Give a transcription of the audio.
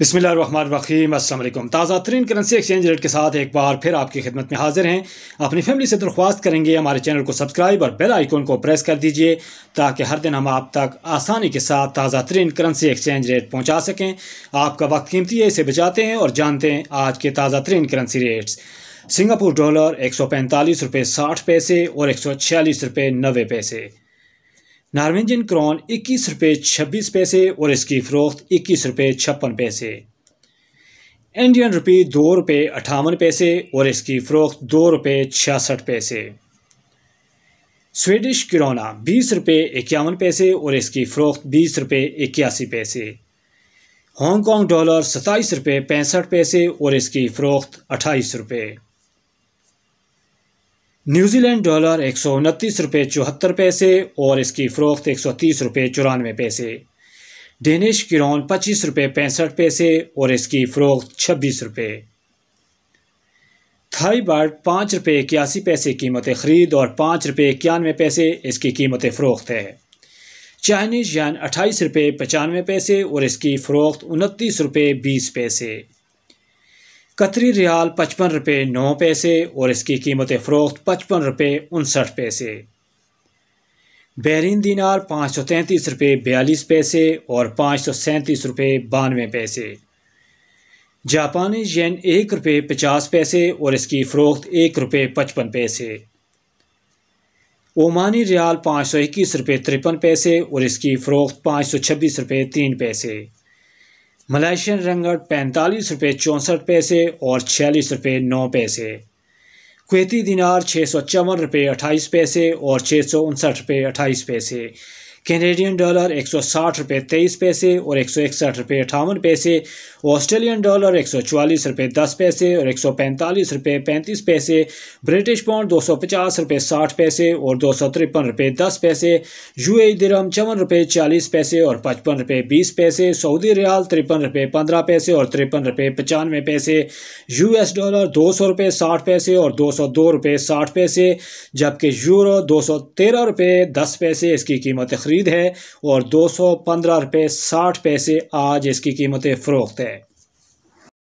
अस्सलाम वालेकुम ताज़ा तरीन करेंसी एक्सचेंज रेट के साथ एक बार फिर आपकी खिदमत में हाजिर हैं अपनी फैमिली से दरख्वास्त करेंगे हमारे चैनल को सब्सक्राइब और बेल आइकॉन को प्रेस कर दीजिए ताकि हर दिन हम आप तक आसानी के साथ ताज़ा तरीन करेंसी एक्सचेंज रेट पहुँचा सकें आपका वक्त कीमती है इसे बचाते हैं और जानते हैं आज के ताज़ा तरीन करेंसी रेट्स सिंगापुर डॉलर एक सौ पैंतालीस रुपये साठ पैसे और एक सौ छियालीस रुपये नबे पैसे नारवेंजन क्रॉन इक्कीस रुपये छब्बीस पैसे और इसकी फ़रोख्त इक्कीस रुपये छप्पन पैसे इंडियन रुपये दो रुपये अठावन पैसे और इसकी फ़रोख्त दो रुपये छियासठ पैसे स्वीडिश किरोना बीस रुपये इक्यावन पैसे और इसकी फ़रोख्त बीस रुपये इक्यासी पैसे हांगकॉन्ग डॉलर सत्ताईस रुपये पैंसठ पैसे और इसकी फ़रोख्त अट्ठाईस रुपये न्यूजीलैंड डॉलर एक सौ उनतीस रुपये चौहत्तर पैसे और इसकी फ़रोख्त एक सौ तीस रुपये चौरानवे पैसे डेनिश किरौन पच्चीस रुपये पैंसठ पैसे और इसकी फ़रोख्त छब्बीस रुपये थाई बार्ट पाँच रुपये इक्यासी पैसे कीमत ख़रीद और पाँच रुपये इक्यानवे पैसे इसकी कीमत फ़रोख्त है चाइनीज़ यान अट्ठाईस रुपये पचानवे पैसे और इसकी फ़रोख्त उनतीस रुपये बीस पैसे कतरी रियाल पचपन रुपये नौ पैसे और इसकी कीमत फ़रोख्त पचपन रुपये उनसठ पैसे बहरीन दिनार पाँच सौ तैंतीस रुपये बयालीस पैसे और पाँच सौ सैंतीस रुपये बानवे पैसे जापानी जैन एक रुपये पचास पैसे और इसकी फ़रोख्त एक रुपये पचपन पैसे ओमानी रियाल पाँच सौ इक्कीस रुपये तिरपन पैसे और इसकी फ़रोख्त पाँच सौ छब्बीस रुपये तीन पैसे मलेशियन रंगट पैंतालीस रुपये चौंसठ पैसे और छियालीस रुपये नौ पैसे कुवैती दिनार छः सौ चौवन रुपये अट्ठाईस पैसे और छः सौ उनसठ रुपये अट्ठाईस पैसे कैनेडियन डॉलर एक सौ साठ रुपये तेईस पैसे और एक सौ इकसठ रुपये अठावन पैसे ऑस्ट्रेलियन डॉलर एक सौ चवालीस रुपये दस पैसे और एक सौ पैंतालीस रुपये पैंतीस पैसे ब्रिटिश पाउंड दो सौ पचास रुपये साठ पैसे और दो सौ तिरपन रुपये दस पैसे यू ए दिरम चौवन रुपये चालीस पैसे और पचपन रुपये बीस पैसे सऊदी रियाल तिरपन रुपये पंद्रह पैसे और तिरपन रुपये पचानवे पैसे यू एस डॉलर दो सौ रुपये साठ पैसे और दो सौ दो रुपये साठ पैसे जबकि यूरो दो सौ तेरह रुपये दस पैसे इसकी कीमत ख़रीद है और दो सौ पंद्रह रुपये साठ पैसे आज इसकी कीमत फ़रोख्त है